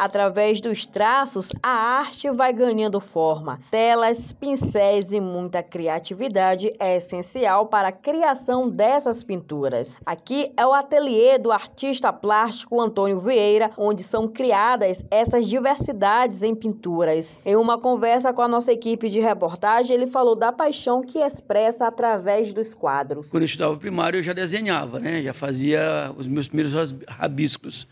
Através dos traços, a arte vai ganhando forma. Telas, pincéis e muita criatividade é essencial para a criação dessas pinturas. Aqui é o ateliê do artista plástico Antônio Vieira, onde são criadas essas diversidades em pinturas. Em uma conversa com a nossa equipe de reportagem, ele falou da paixão que expressa através dos quadros. Quando eu estudava primário, eu já desenhava, né? Já fazia os meus primeiros rabiscos.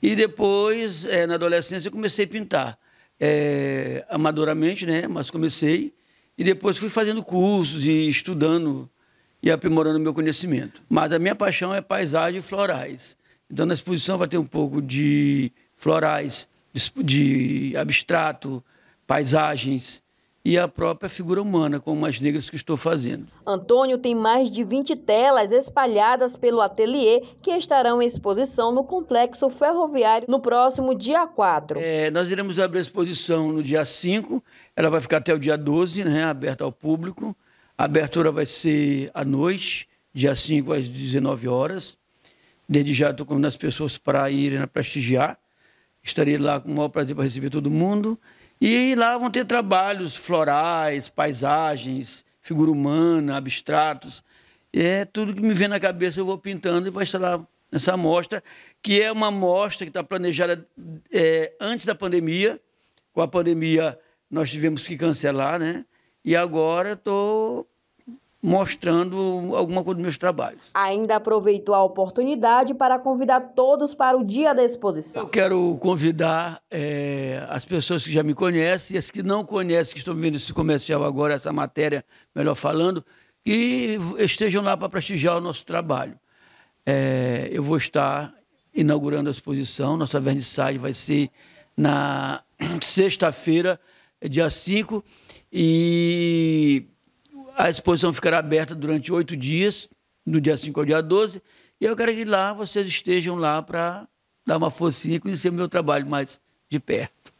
E depois, é, na adolescência, eu comecei a pintar. É, amadoramente, né? Mas comecei. E depois fui fazendo cursos e estudando e aprimorando meu conhecimento. Mas a minha paixão é paisagem e florais. Então, na exposição vai ter um pouco de florais, de, de abstrato, paisagens, e a própria figura humana, como as negras que estou fazendo. Antônio tem mais de 20 telas espalhadas pelo ateliê que estarão em exposição no Complexo Ferroviário no próximo dia 4. É, nós iremos abrir a exposição no dia 5, ela vai ficar até o dia 12, né, aberta ao público. A abertura vai ser à noite, dia 5 às 19 horas. Desde já estou convidando as pessoas para irem prestigiar Estarei lá com o maior prazer para receber todo mundo. E lá vão ter trabalhos florais, paisagens, figura humana, abstratos. É tudo que me vem na cabeça eu vou pintando e vai estar lá nessa amostra, que é uma amostra que está planejada é, antes da pandemia. Com a pandemia nós tivemos que cancelar, né? E agora estou mostrando alguma coisa dos meus trabalhos. Ainda aproveitou a oportunidade para convidar todos para o dia da exposição. Eu quero convidar é, as pessoas que já me conhecem e as que não conhecem, que estão vendo esse comercial agora, essa matéria, melhor falando, que estejam lá para prestigiar o nosso trabalho. É, eu vou estar inaugurando a exposição, nossa vernissage vai ser na sexta-feira, eh, dia 5, e a exposição ficará aberta durante oito dias, do dia 5 ao dia 12, e eu quero que lá vocês estejam lá para dar uma focinha e conhecer o meu trabalho mais de perto.